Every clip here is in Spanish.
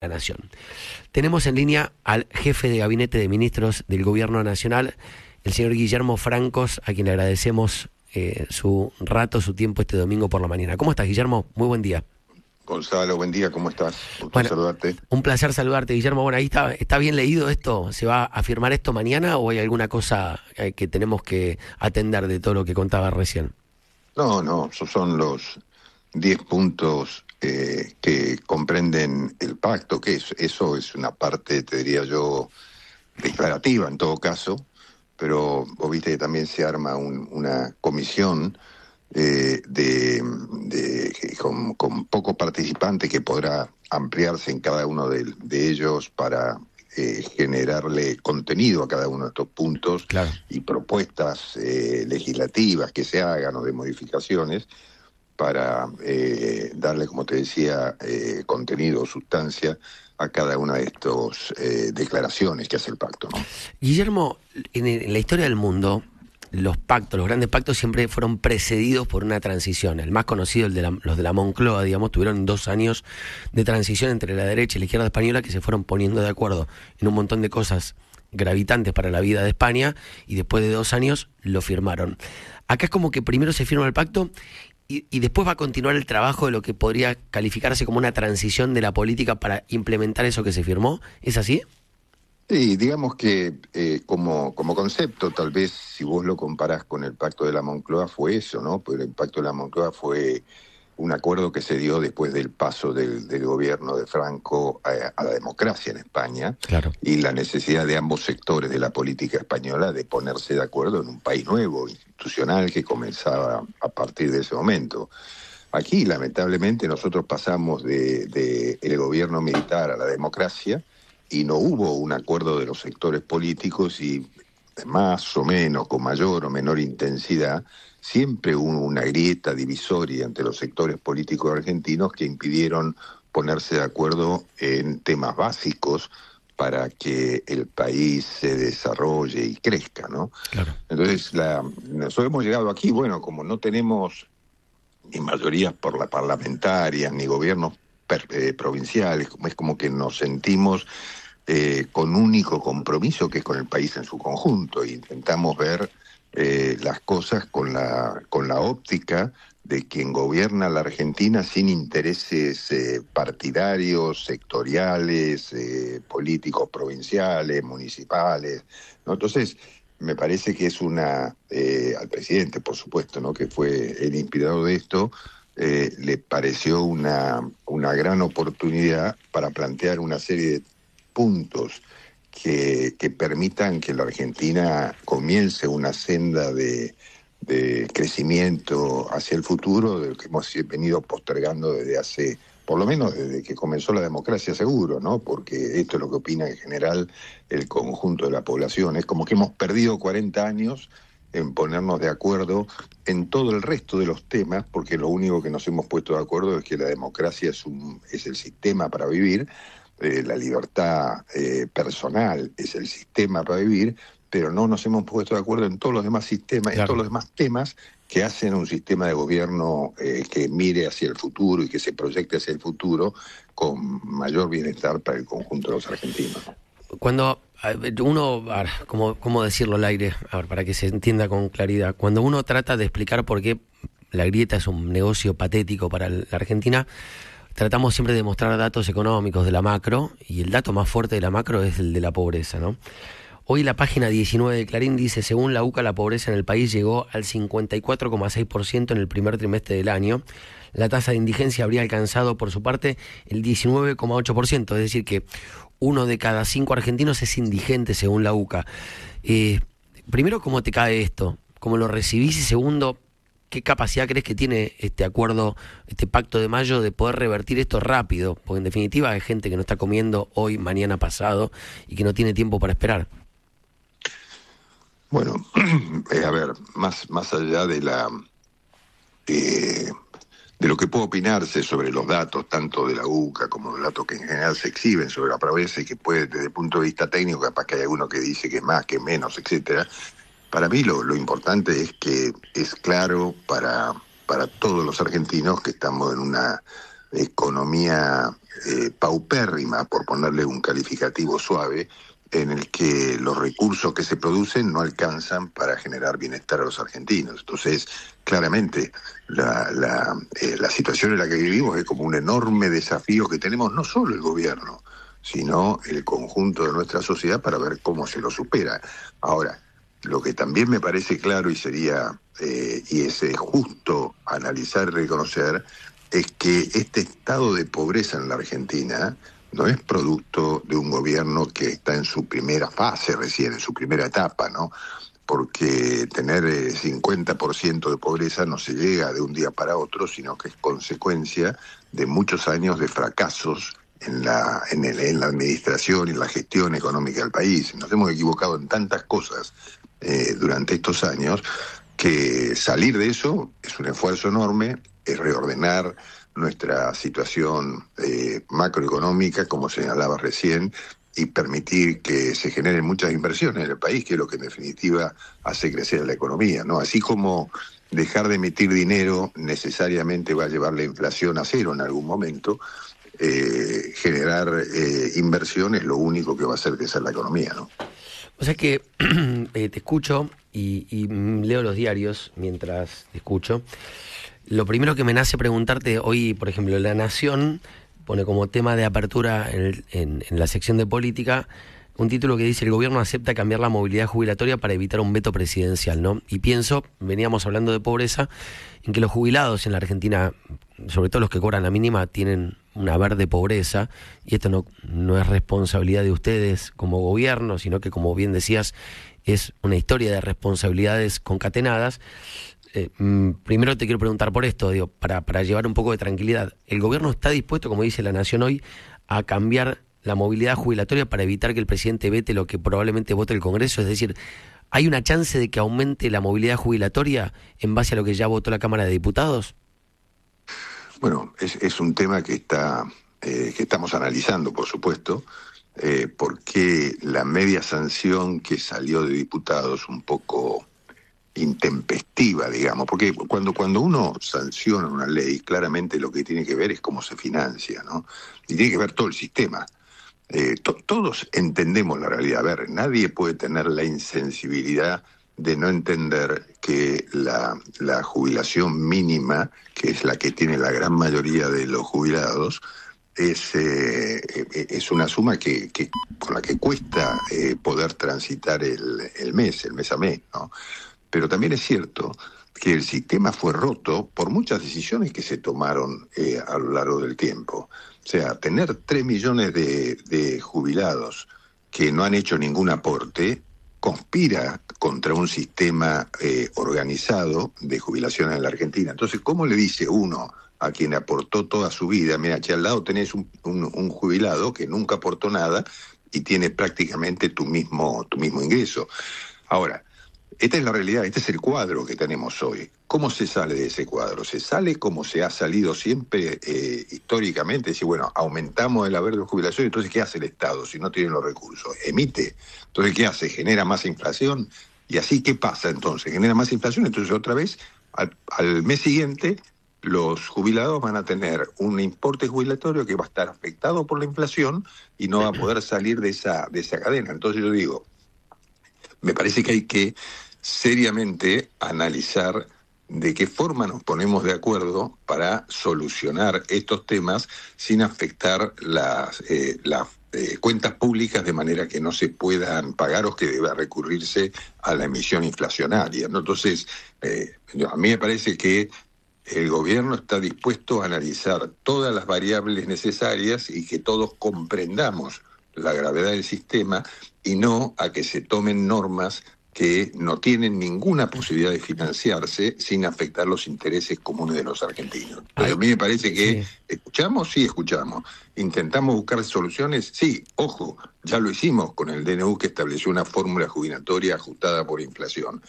la Nación. Tenemos en línea al jefe de gabinete de ministros del Gobierno Nacional, el señor Guillermo Francos, a quien le agradecemos eh, su rato, su tiempo este domingo por la mañana. ¿Cómo estás, Guillermo? Muy buen día. Gonzalo, buen día, ¿cómo estás? Un saludarte. Un placer saludarte, Guillermo. Bueno, ahí está, está bien leído esto. ¿Se va a firmar esto mañana o hay alguna cosa eh, que tenemos que atender de todo lo que contaba recién? No, no, esos son los 10 puntos eh, que comprenden el pacto, que es, eso es una parte, te diría yo, declarativa en todo caso, pero vos viste que también se arma un, una comisión eh, de, de con, pocos poco participante que podrá ampliarse en cada uno de, ellos para eh, generarle contenido a cada uno de estos puntos y propuestas eh, legislativas que se hagan o de modificaciones para eh, darle, como te decía, eh, contenido, sustancia a cada una de estas eh, declaraciones que hace el pacto. Guillermo, en, la historia del mundo, los pactos, los grandes pactos siempre fueron precedidos por una transición. El más conocido, el de los de la Moncloa, digamos, tuvieron dos años de transición entre la derecha y la izquierda española que se fueron poniendo de acuerdo en un montón de cosas gravitantes para la vida de España y después de dos años lo firmaron. Acá es como que primero se firma el pacto y, y, después va a continuar el trabajo de lo que podría calificarse como una transición de la política para implementar eso que se firmó. ¿Es así? Sí, digamos que eh, como, como concepto, tal vez si vos lo comparás con el pacto de la Moncloa, fue eso, ¿no? porque el pacto de la Moncloa fue un acuerdo que se dio después del paso del, gobierno de Franco eh, a, la democracia en España y la necesidad de ambos sectores de la política española de ponerse de acuerdo en un país nuevo, institucional, que comenzaba a partir de ese momento. Aquí, lamentablemente, nosotros pasamos del de, el gobierno militar a la democracia y no hubo un acuerdo de los sectores políticos y más o menos, con mayor o menor intensidad, siempre hubo una grieta divisoria entre los sectores políticos argentinos que impidieron ponerse de acuerdo en temas básicos para que el país se desarrolle y crezca, ¿no? Entonces, la, nosotros hemos llegado aquí, bueno, como no tenemos ni mayorías por la parlamentarias, ni gobiernos per, eh, provinciales, es como que nos sentimos eh, con único compromiso que es con el país en su conjunto, e intentamos ver eh, las cosas con la, con la óptica de quien gobierna la Argentina sin intereses eh, partidarios, sectoriales, eh, políticos provinciales, municipales. ¿no? Entonces, me parece que es una, eh, al presidente, por supuesto, ¿no? que fue el inspirador de esto, eh, le pareció una, una gran oportunidad para plantear una serie de puntos que, permitan que la Argentina comience una senda de, crecimiento hacia el futuro del que hemos venido postergando desde hace, por lo menos desde que comenzó la democracia seguro, ¿no? Porque esto es lo que opina en general el conjunto de la población. Es como que hemos perdido 40 años en ponernos de acuerdo en todo el resto de los temas, porque lo único que nos hemos puesto de acuerdo es que la democracia es, un, es el sistema para vivir, eh, la libertad eh, personal es el sistema para vivir, pero no nos hemos puesto de acuerdo en todos los demás sistemas, en todos los demás temas que hacen un sistema de gobierno eh, que mire hacia el futuro y que se proyecte hacia el futuro con mayor bienestar para el conjunto de los argentinos. Cuando uno, como cómo decirlo al aire? A ver, para que se entienda con claridad. Cuando uno trata de explicar por qué la grieta es un negocio patético para la Argentina, tratamos siempre de mostrar datos económicos de la macro y el dato más fuerte de la macro es el de la pobreza, ¿no? Hoy la página 19 de Clarín dice, según la UCA, la pobreza en el país llegó al 54,6% en el primer trimestre del año. La tasa de indigencia habría alcanzado, por su parte, el 19,8%, es decir, que uno de cada cinco argentinos es indigente, según la UCA. Eh, primero, ¿cómo te cae esto? ¿Cómo lo recibís? Y segundo, ¿Qué capacidad crees que tiene este acuerdo, este pacto de mayo de poder revertir esto rápido? Porque en definitiva hay gente que no está comiendo hoy, mañana, pasado y que no tiene tiempo para esperar. Bueno, eh, a ver, más, más allá de la eh, de lo que puede opinarse sobre los datos, tanto de la UCA como los datos que en general se exhiben sobre la pobreza y que puede, desde el punto de vista técnico, capaz que hay alguno que dice que más, que menos, etcétera, para mí lo, importante es que es claro para, para todos los argentinos que estamos en una economía eh, paupérrima, por ponerle un calificativo suave, en el que los recursos que se producen no alcanzan para generar bienestar a los argentinos. Entonces, claramente, la, eh, la situación en la que vivimos es como un enorme desafío que tenemos no solo el gobierno, sino el conjunto de nuestra sociedad para ver cómo se lo supera. Ahora, lo que también me parece claro y sería, eh, y es eh, justo analizar y reconocer, es que este estado de pobreza en la Argentina no es producto de un gobierno que está en su primera fase recién, en su primera etapa, ¿no? Porque tener 50% eh, de pobreza no se llega de un día para otro, sino que es consecuencia de muchos años de fracasos en la, en, el, en la administración y en la gestión económica del país. Nos hemos equivocado en tantas cosas eh, durante estos años, que salir de eso es un esfuerzo enorme, es reordenar nuestra situación eh, macroeconómica, como señalaba recién, y permitir que se generen muchas inversiones en el país, que es lo que en definitiva hace crecer la economía, ¿no? Así como dejar de emitir dinero necesariamente va a llevar la inflación a cero en algún momento, eh, generar eh, es lo único que va a hacer crecer la economía, ¿no? O sea que eh, te escucho y, leo los diarios mientras te escucho. Lo primero que me nace preguntarte hoy, por ejemplo, La Nación pone como tema de apertura en, en la sección de política un título que dice el gobierno acepta cambiar la movilidad jubilatoria para evitar un veto presidencial, ¿no? Y pienso, veníamos hablando de pobreza, en que los jubilados en la Argentina sobre todo los que cobran la mínima, tienen una verde pobreza y esto no, no es responsabilidad de ustedes como gobierno, sino que como bien decías, es una historia de responsabilidades concatenadas. Eh, mm, primero te quiero preguntar por esto, digo, para, para llevar un poco de tranquilidad. ¿El gobierno está dispuesto, como dice la Nación hoy, a cambiar la movilidad jubilatoria para evitar que el presidente vete lo que probablemente vote el Congreso? Es decir, ¿hay una chance de que aumente la movilidad jubilatoria en base a lo que ya votó la Cámara de Diputados? Bueno, es, un tema que, está, eh, que estamos analizando, por supuesto, eh, porque la media sanción que salió de diputados un poco intempestiva, digamos, porque cuando, cuando uno sanciona una ley, claramente lo que tiene que ver es cómo se financia, ¿no? Y tiene que ver todo el sistema. Eh, todos entendemos la realidad. A ver, nadie puede tener la insensibilidad de no entender que la, la, jubilación mínima, que es la que tiene la gran mayoría de los jubilados, es, eh, es una suma que, que, con la que cuesta eh, poder transitar el, el, mes, el mes a mes. ¿no? Pero también es cierto que el sistema fue roto por muchas decisiones que se tomaron eh, a lo largo del tiempo. O sea, tener 3 millones de, de jubilados que no han hecho ningún aporte conspira contra un sistema eh, organizado de jubilación en la Argentina. Entonces, ¿cómo le dice uno a quien aportó toda su vida? Mira, che, al lado tenés un, jubilado que nunca aportó nada y tiene prácticamente tu mismo, tu mismo ingreso. Ahora, esta es la realidad, este es el cuadro que tenemos hoy. ¿Cómo se sale de ese cuadro? Se sale como se ha salido siempre eh, históricamente, decir, bueno, aumentamos el haber de jubilación, entonces ¿qué hace el Estado si no tiene los recursos? Emite. Entonces ¿qué hace? Genera más inflación. ¿Y así qué pasa entonces? Genera más inflación, entonces otra vez al, al mes siguiente los jubilados van a tener un importe jubilatorio que va a estar afectado por la inflación y no va a poder salir de esa, de esa cadena. Entonces yo digo, me parece que hay que seriamente analizar de qué forma nos ponemos de acuerdo para solucionar estos temas sin afectar las, eh, eh, cuentas públicas de manera que no se puedan pagar o que deba recurrirse a la emisión inflacionaria. Entonces, eh, a mí me parece que el gobierno está dispuesto a analizar todas las variables necesarias y que todos comprendamos la gravedad del sistema y no a que se tomen normas que no tienen ninguna posibilidad de financiarse sin afectar los intereses comunes de los argentinos. a mí me parece que escuchamos, sí escuchamos. Intentamos buscar soluciones, sí, ojo, ya lo hicimos con el DNU que estableció una fórmula jubilatoria ajustada por inflación.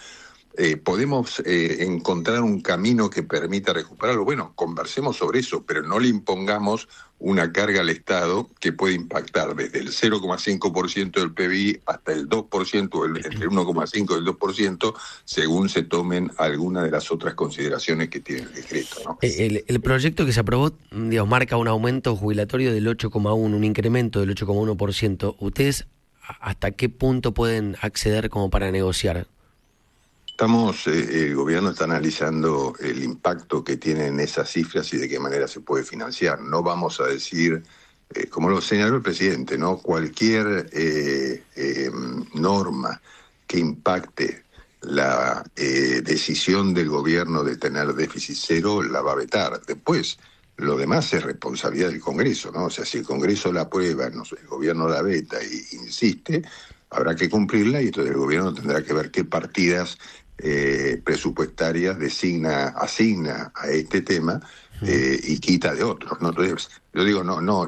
Eh, podemos eh, encontrar un camino que permita recuperarlo. Bueno, conversemos sobre eso, pero no le impongamos una carga al Estado que puede impactar desde el 0,5% del PBI hasta el 2%, el, entre el 1,5 y el 2%, según se tomen algunas de las otras consideraciones que tiene el decreto. Eh, el, proyecto que se aprobó marca un aumento jubilatorio del 8,1, un incremento del 8,1%. ¿Ustedes hasta qué punto pueden acceder como para negociar? Estamos, eh, eh, el gobierno está analizando el impacto que tienen esas cifras y de qué manera se puede financiar. No vamos a decir, eh, como lo señaló el presidente, no cualquier eh, em, norma que impacte la decisión del gobierno de tener déficit cero la va a vetar. Después, lo demás es responsabilidad del Congreso, ¿no? O sea, si el Congreso la aprueba, no el gobierno la veta e insiste, habrá que cumplirla y entonces el gobierno tendrá que ver qué partidas eh, presupuestaria designa, asigna a este tema eh, y quita de otros. ¿no? yo digo, no, no,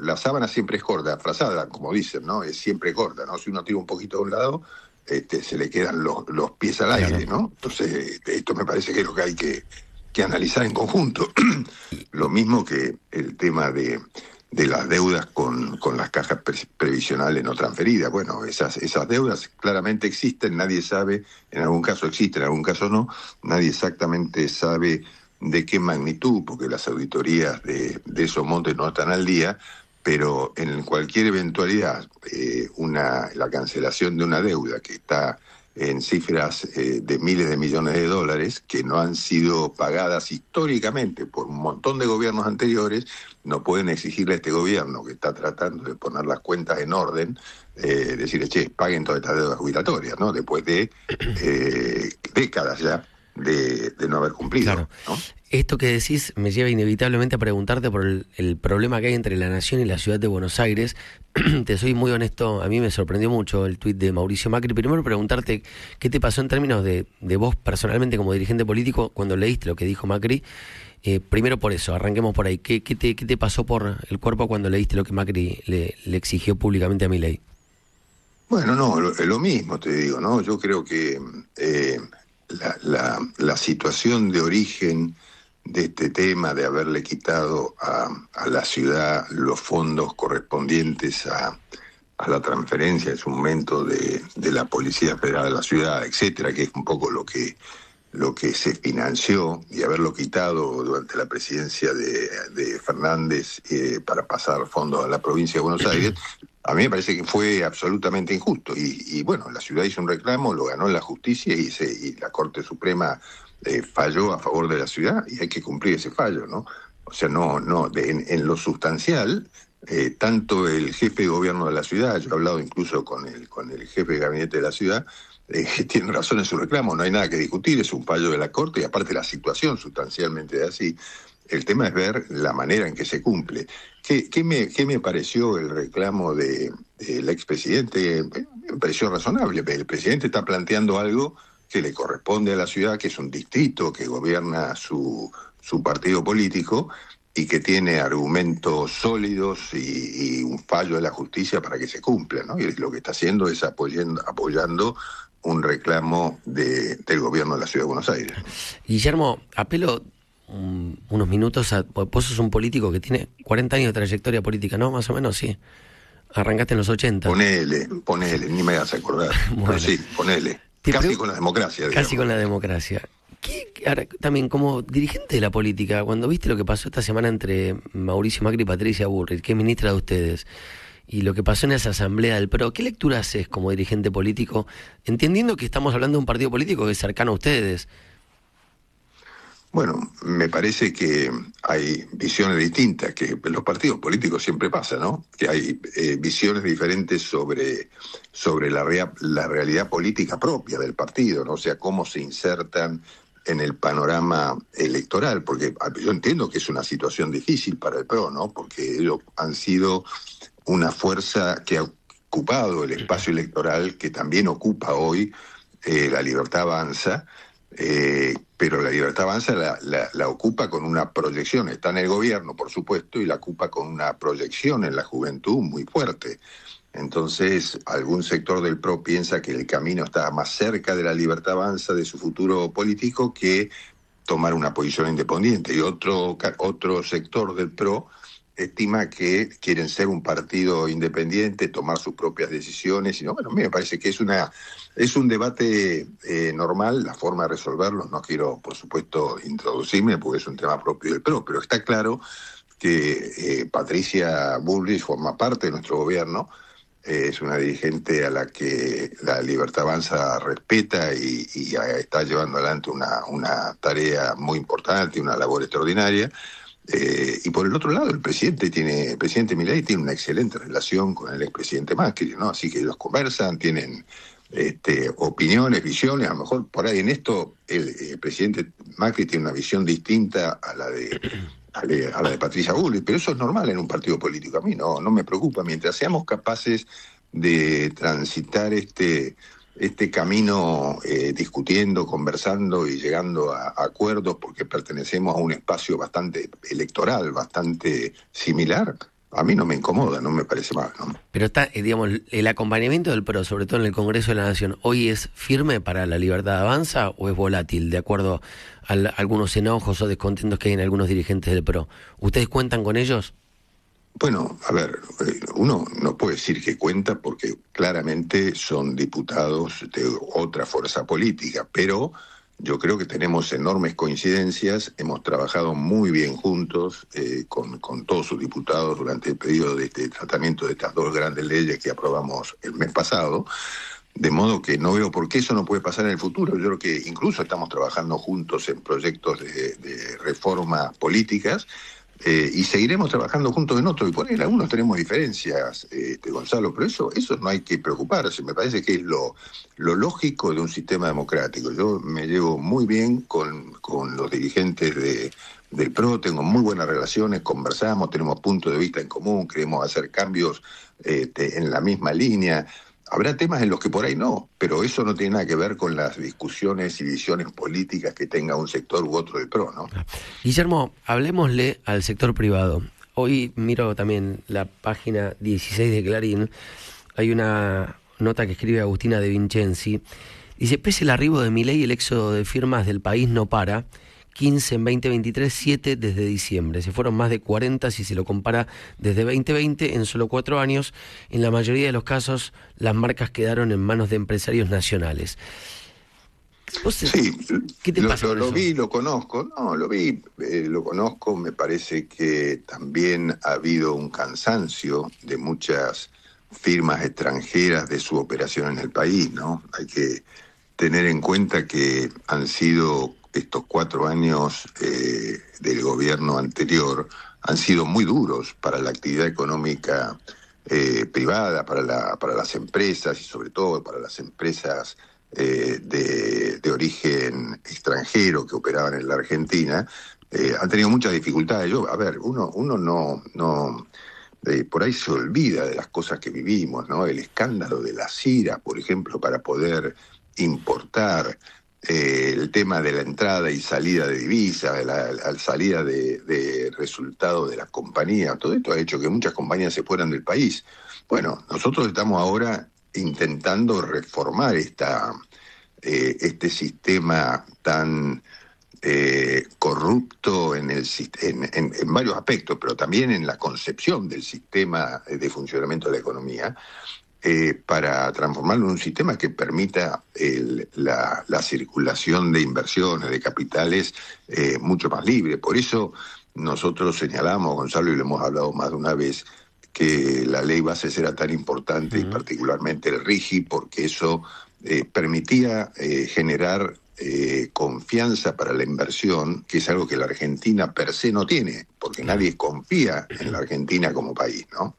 la sábana siempre es corta frazada, como dicen, ¿no? Es siempre corta ¿no? Si uno tira un poquito de un lado, este, se le quedan los, los pies al aire, ¿no? Entonces, este, esto me parece que es lo que hay que, que analizar en conjunto. lo mismo que el tema de de las deudas con, con las cajas previsionales no transferidas. Bueno, esas, esas deudas claramente existen, nadie sabe, en algún caso existen, en algún caso no, nadie exactamente sabe de qué magnitud, porque las auditorías de, de esos montes no están al día, pero en cualquier eventualidad, eh, una, la cancelación de una deuda que está en cifras eh, de miles de millones de dólares que no han sido pagadas históricamente por un montón de gobiernos anteriores, no pueden exigirle a este gobierno que está tratando de poner las cuentas en orden, eh, decirle, che, paguen todas estas deudas jubilatorias, ¿no? Después de eh, décadas ya de, de, no haber cumplido. Esto que decís me lleva inevitablemente a preguntarte por el, el, problema que hay entre la nación y la ciudad de Buenos Aires. te soy muy honesto, a mí me sorprendió mucho el tuit de Mauricio Macri. Primero preguntarte qué te pasó en términos de, vos personalmente como dirigente político cuando leíste lo que dijo Macri. Eh, primero por eso, arranquemos por ahí. ¿Qué, qué, te, ¿Qué, te, pasó por el cuerpo cuando leíste lo que Macri le, le exigió públicamente a mi ley? Bueno, no, lo, lo, mismo te digo, ¿no? Yo creo que eh, la, la, la situación de origen de este tema, de haberle quitado a, la ciudad los fondos correspondientes a, a la transferencia en su momento de, de, la Policía Federal de la Ciudad, etcétera, que es un poco lo que lo que se financió y haberlo quitado durante la presidencia de, de Fernández eh, para pasar fondos a la provincia de Buenos Aires, a mí me parece que fue absolutamente injusto. Y, y bueno, la ciudad hizo un reclamo, lo ganó la justicia y, y la Corte Suprema eh, falló a favor de la ciudad y hay que cumplir ese fallo, ¿no? O sea, no, no, de, en, lo sustancial, eh, tanto el jefe de gobierno de la ciudad, yo he hablado incluso con el, con el jefe de gabinete de la ciudad, eh, tiene razón en su reclamo, no hay nada que discutir, es un fallo de la Corte y aparte la situación sustancialmente es así. El tema es ver la manera en que se cumple. ¿Qué, qué, me, qué me, pareció el reclamo del de, expresidente? Me pareció razonable. El presidente está planteando algo que le corresponde a la ciudad, que es un distrito que gobierna su, su partido político y que tiene argumentos sólidos y, un fallo de la justicia para que se cumpla. ¿no? Y lo que está haciendo es apoyando, apoyando un reclamo de, del gobierno de la Ciudad de Buenos Aires. Guillermo, apelo unos minutos, a, pues vos sos un político que tiene 40 años de trayectoria política, ¿no? Más o menos, sí. Arrancaste en los 80. Ponele, ponele, ni me a acordar. sí, ponele. Casi con la democracia. Digamos. Casi con la democracia. ¿Qué, ahora, también como dirigente de la política, cuando viste lo que pasó esta semana entre Mauricio Macri y Patricia Burrich, que es ministra de ustedes, y lo que pasó en esa asamblea del PRO, ¿qué lectura haces como dirigente político, entendiendo que estamos hablando de un partido político que es cercano a ustedes? Bueno, me parece que hay visiones distintas, que en los partidos políticos siempre pasa, ¿no? Que hay eh, visiones diferentes sobre, sobre la, la realidad política propia del partido, ¿no? O sea, cómo se insertan en el panorama electoral, porque yo entiendo que es una situación difícil para el PRO, ¿no? Porque ellos han sido una fuerza que ha ocupado el espacio electoral, que también ocupa hoy eh, la libertad avanza, eh, pero la libertad avanza la, la, ocupa con una proyección, está en el gobierno, por supuesto, y la ocupa con una proyección en la juventud muy fuerte. Entonces, algún sector del PRO piensa que el camino está más cerca de la libertad avanza, de su futuro político, que tomar una posición independiente. Y otro, otro sector del PRO estima que quieren ser un partido independiente, tomar sus propias decisiones. Y no, bueno, a mí me parece que es una es un debate eh, normal, la forma de resolverlo. No quiero, por supuesto, introducirme porque es un tema propio del PRO, pero está claro que eh, Patricia Bullrich forma parte de nuestro gobierno. Eh, es una dirigente a la que la Libertad Avanza respeta y, está llevando adelante una, una tarea muy importante, una labor extraordinaria eh, y por el otro lado, el presidente tiene, el presidente Milei tiene una excelente relación con el expresidente Macri, ¿no? Así que ellos conversan, tienen este, opiniones, visiones, a lo mejor por ahí en esto el, eh, presidente Macri tiene una visión distinta a la de a la de Patricia Bullrich, pero eso es normal en un partido político. A mí no, no me preocupa. Mientras seamos capaces de transitar este este camino eh, discutiendo, conversando y llegando a, acuerdos porque pertenecemos a un espacio bastante electoral, bastante similar. A mí no me incomoda, no me parece mal. ¿no? Pero está, eh, digamos, el acompañamiento del PRO, sobre todo en el Congreso de la Nación, ¿hoy es firme para la libertad de avanza o es volátil, de acuerdo a algunos enojos o descontentos que hay en algunos dirigentes del PRO? ¿Ustedes cuentan con ellos? Bueno, a ver, eh, uno no puede decir que cuenta porque claramente son diputados de otra fuerza política, pero yo creo que tenemos enormes coincidencias, hemos trabajado muy bien juntos eh, con, con, todos sus diputados durante el periodo de, este tratamiento de estas dos grandes leyes que aprobamos el mes pasado, de modo que no veo por qué eso no puede pasar en el futuro. Yo creo que incluso estamos trabajando juntos en proyectos de, de reformas políticas eh, y seguiremos trabajando juntos en otro. Y por ahí algunos tenemos diferencias, este, Gonzalo, pero eso, eso no hay que preocuparse. Me parece que es lo, lo lógico de un sistema democrático. Yo me llevo muy bien con, con los dirigentes de, del PRO, tengo muy buenas relaciones, conversamos, tenemos puntos de vista en común, queremos hacer cambios este, en la misma línea. Habrá temas en los que por ahí no, pero eso no tiene nada que ver con las discusiones y visiones políticas que tenga un sector u otro de pro, ¿no? Ah. Guillermo, hablemosle al sector privado. Hoy miro también la página 16 de Clarín. Hay una nota que escribe Agustina de Vincenzi. Dice, pese al arribo de mi ley, el éxodo de firmas del país no para. 15 en 2023, 7 desde diciembre. Se fueron más de 40 si se lo compara desde 2020 en solo cuatro años. En la mayoría de los casos las marcas quedaron en manos de empresarios nacionales. Eh, sí, lo, vi, lo conozco, no, lo vi, eh, lo conozco, me parece que también ha habido un cansancio de muchas firmas extranjeras de su operación en el país, ¿no? Hay que tener en cuenta que han sido estos cuatro años eh, del gobierno anterior han sido muy duros para la actividad económica eh, privada, para, la, para las empresas y sobre todo para las empresas eh, de, de, origen extranjero que operaban en la Argentina, eh, han tenido muchas dificultades. Yo, a ver, uno, uno no... no por ahí se olvida de las cosas que vivimos, ¿no? El escándalo de la CIRA, por ejemplo, para poder importar eh, el tema de la entrada y salida de divisas, la, salida de, resultados de las compañías, todo esto ha hecho que muchas compañías se fueran del país. Bueno, nosotros estamos ahora intentando reformar esta, eh, este sistema tan eh, corrupto en, el, en, varios aspectos, pero también en la concepción del sistema de funcionamiento de la economía, eh, para transformarlo en un sistema que permita la, circulación de inversiones, de capitales, eh, mucho más libre. Por eso nosotros señalamos, Gonzalo, y lo hemos hablado más de una vez, que la ley base será tan importante y particularmente el RIGI, porque eso eh, permitía generar confianza para la inversión, que es algo que la Argentina per se no tiene, porque nadie confía en la Argentina como país, ¿no?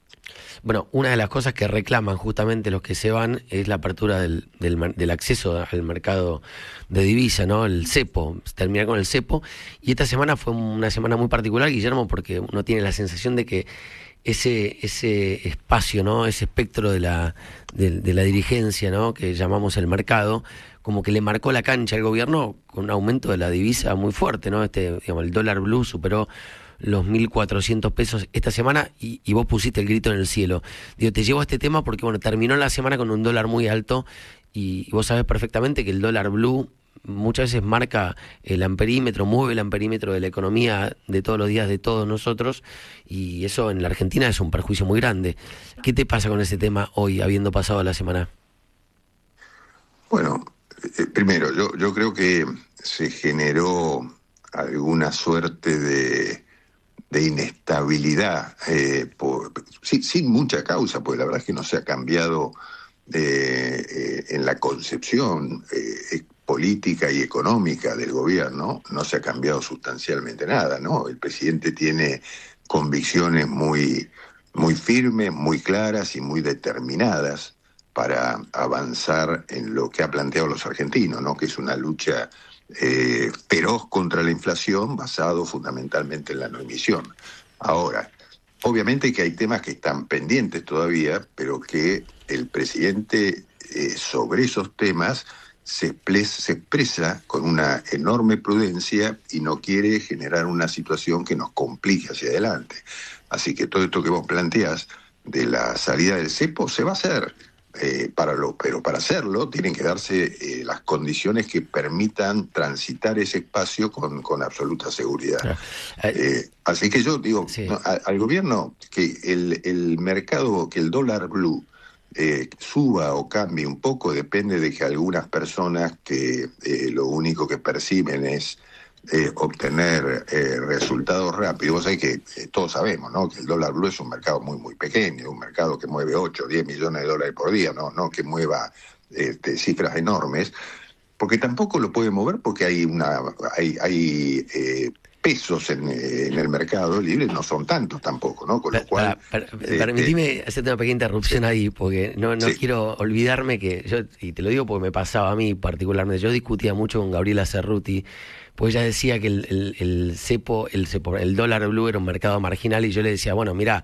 Bueno, una de las cosas que reclaman justamente los que se van es la apertura del, acceso al mercado de divisa, ¿no? El cepo, terminar con el cepo. Y esta semana fue una semana muy particular, Guillermo, porque uno tiene la sensación de que ese, ese espacio, ¿no? Ese espectro de la, de, la dirigencia, ¿no? Que llamamos el mercado, como que le marcó la cancha al gobierno con un aumento de la divisa muy fuerte, ¿no? Este, digamos, el dólar blue superó los 1.400 pesos esta semana y, vos pusiste el grito en el cielo. Digo, te llevo a este tema porque, bueno, terminó la semana con un dólar muy alto y, vos sabés perfectamente que el dólar blue muchas veces marca el amperímetro, mueve el amperímetro de la economía de todos los días de todos nosotros y eso en la Argentina es un perjuicio muy grande. ¿Qué te pasa con ese tema hoy, habiendo pasado la semana? Bueno, eh, primero, yo creo que se generó alguna suerte de de inestabilidad, eh, sin, mucha causa, porque la verdad es que no se ha cambiado eh, eh, en la concepción e-, política y económica del gobierno, no se ha cambiado sustancialmente nada, ¿no? El presidente tiene convicciones muy, muy firmes, muy claras y muy determinadas para avanzar en lo que ha planteado los argentinos, ¿no? Que es una lucha eh, feroz contra la inflación basado fundamentalmente en la no emisión. Ahora, obviamente que hay temas que están pendientes todavía, pero que el presidente eh, sobre esos temas se, expresa con una enorme prudencia y no quiere generar una situación que nos complique hacia adelante. Así que todo esto que vos planteás de la salida del cepo se va a hacer eh, para lo, pero para hacerlo tienen que darse eh, las condiciones que permitan transitar ese espacio con, con absoluta seguridad. Eh, así que yo digo al gobierno que el, el, mercado, que el dólar blue suba o cambie un poco, depende de que algunas personas que lo único que perciben es eh, obtener eh, resultados rápidos. Hay que eh, todos sabemos ¿no? que el dólar blue es un mercado muy, muy pequeño, un mercado que mueve 8, 10 millones de dólares por día, no, no que mueva este, cifras enormes, porque tampoco lo puede mover porque hay, una, hay, hay pesos en, el mercado libre no son tantos tampoco, ¿no? Con lo cual. Eh, eh, hacerte una pequeña interrupción ahí, porque no, no quiero olvidarme que, yo, y te lo digo porque me pasaba a mí particularmente, yo discutía mucho con Gabriela Cerruti, pues ella decía que el, cepo, el, cepo, el dólar blue era un mercado marginal, y yo le decía, bueno, mira,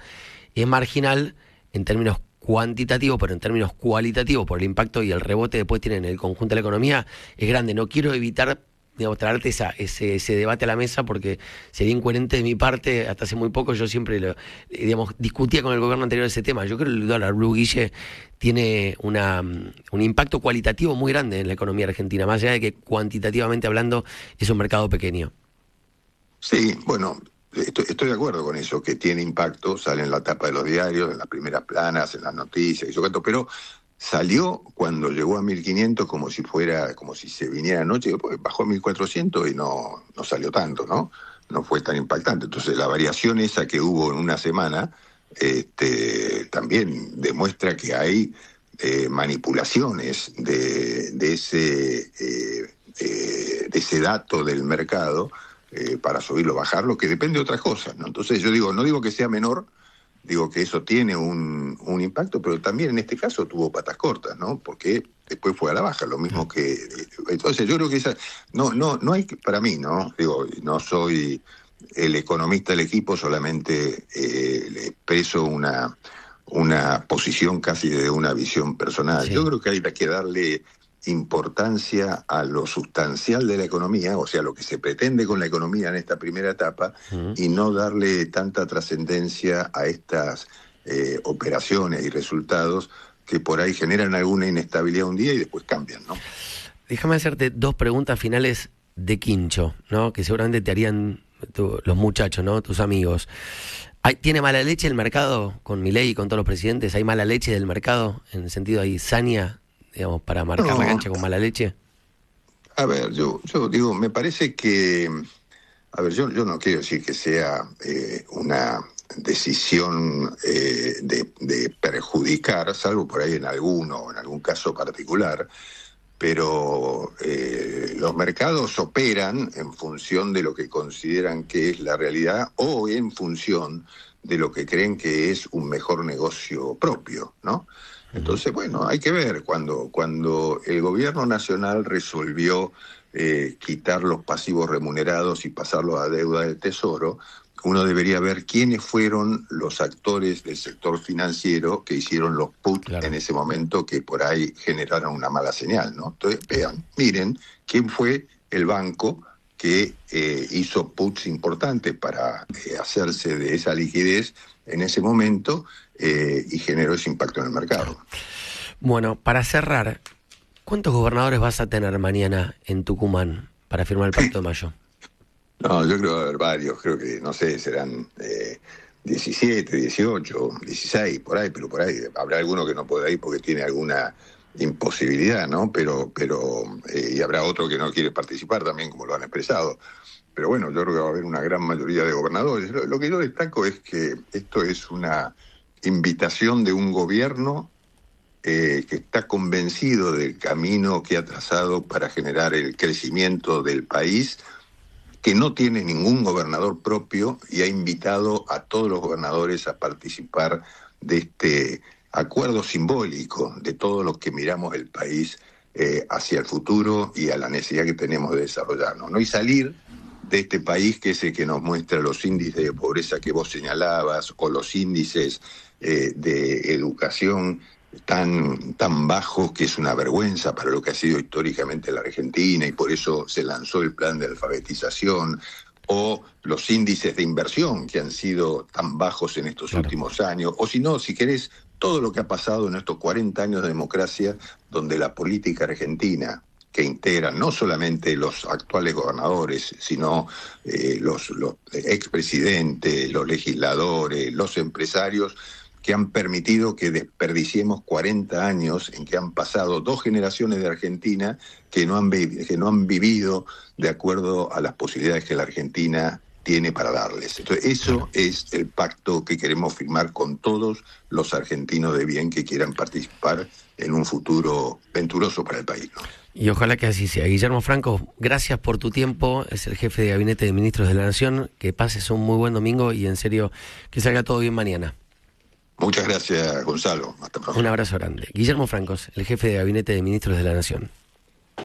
es marginal en términos cuantitativos, pero en términos cualitativos, por el impacto y el rebote después tiene en el conjunto de la economía, es grande. No quiero evitar digamos, traerte ese, debate a la mesa porque sería incoherente de mi parte, hasta hace muy poco yo siempre eh, digamos, discutía con el gobierno anterior ese tema. Yo creo que el dólar blue guille tiene una, mm, un impacto cualitativo muy grande en la economía argentina, más allá de que cuantitativamente hablando es un mercado pequeño. Sí, bueno, estoy, de acuerdo con eso, que tiene impacto, sale en la tapa de los diarios, en las primeras planas, en las noticias y eso, pero Salió cuando llegó a 1500 como si fuera, como si se viniera anoche, pues, bajó a 1400 y no, no salió tanto, ¿no? No fue tan impactante. Entonces la variación esa que hubo en una semana este, también demuestra que hay eh, manipulaciones de, de ese, eh, eh, de ese dato del mercado para subirlo o bajarlo, que depende de otras cosas, ¿no? Entonces yo digo, no digo que sea menor, Digo que eso tiene un, impacto, pero también en este caso tuvo patas cortas, ¿no? Porque después fue a la baja, lo mismo que... Entonces yo creo que esa... No, no, no hay que... Para mí, ¿no? Digo, no soy el economista del equipo, solamente eh, expreso una, una posición casi de una visión personal. Yo creo que hay que darle importancia a lo sustancial de la economía, o sea, lo que se pretende con la economía en esta primera etapa, y no darle tanta trascendencia a estas eh, operaciones y resultados que por ahí generan alguna inestabilidad un día y después cambian, ¿no? Déjame hacerte dos preguntas finales de quincho, ¿no? Que seguramente te harían los muchachos, ¿no? Tus amigos. ¿Tiene mala leche el mercado con mi ley y con todos los presidentes? ¿Hay mala leche del mercado? En el sentido, ahí? Sania? digamos, para marcar la cancha con mala leche? A ver, yo, yo digo, me parece que, a ver, yo, no quiero decir que sea eh, una decisión eh, de, perjudicar, salvo por ahí en alguno, en algún caso particular, pero eh, los mercados operan en función de lo que consideran que es la realidad o en función de lo que creen que es un mejor negocio propio, ¿no? Entonces, bueno, hay que ver. Cuando, cuando el gobierno nacional resolvió eh, quitar los pasivos remunerados y pasarlos a deuda del Tesoro, uno debería ver quiénes fueron los actores del sector financiero que hicieron los put en ese momento que por ahí generaron una mala señal, ¿no? Entonces, vean, miren quién fue el banco que eh, hizo puts importantes para eh, hacerse de esa liquidez en ese momento eh, y generó ese impacto en el mercado. Bueno, para cerrar, ¿cuántos gobernadores vas a tener mañana en Tucumán para firmar el Pacto de Mayo? No, yo creo que va a haber varios, creo que, no sé, serán 17, 18, 16, por ahí, pero por ahí habrá alguno que no pueda ir porque tiene alguna imposibilidad, ¿no? Pero, pero eh, y habrá otro que no quiere participar también, como lo han expresado. Pero bueno, yo creo que va a haber una gran mayoría de gobernadores. Lo, que yo destaco es que esto es una invitación de un gobierno eh, que está convencido del camino que ha trazado para generar el crecimiento del país, que no tiene ningún gobernador propio y ha invitado a todos los gobernadores a participar de este acuerdo simbólico de todos los que miramos el país eh, hacia el futuro y a la necesidad que tenemos de desarrollarnos, ¿no? Y salir de este país que es el que nos muestra los índices de pobreza que vos señalabas o los índices eh, de educación tan, tan bajos que es una vergüenza para lo que ha sido históricamente la Argentina y por eso se lanzó el plan de alfabetización o los índices de inversión que han sido tan bajos en estos últimos años, o si no, si querés, todo lo que ha pasado en estos 40 años de democracia, donde la política argentina, que integra no solamente los actuales gobernadores, sino eh, los, los expresidentes, los legisladores, los empresarios, que han permitido que desperdiciemos 40 años en que han pasado dos generaciones de Argentina que no han, que no han vivido de acuerdo a las posibilidades que la Argentina tiene para darles. Entonces, eso es el pacto que queremos firmar con todos los argentinos de bien que quieran participar en un futuro venturoso para el país. Y ojalá que así sea. Guillermo Franco, gracias por tu tiempo. Es el jefe de Gabinete de Ministros de la Nación. Que pases un muy buen domingo y en serio, que salga todo bien mañana. Muchas gracias, Gonzalo. Un abrazo grande. Guillermo Francos, el jefe de Gabinete de Ministros de la Nación.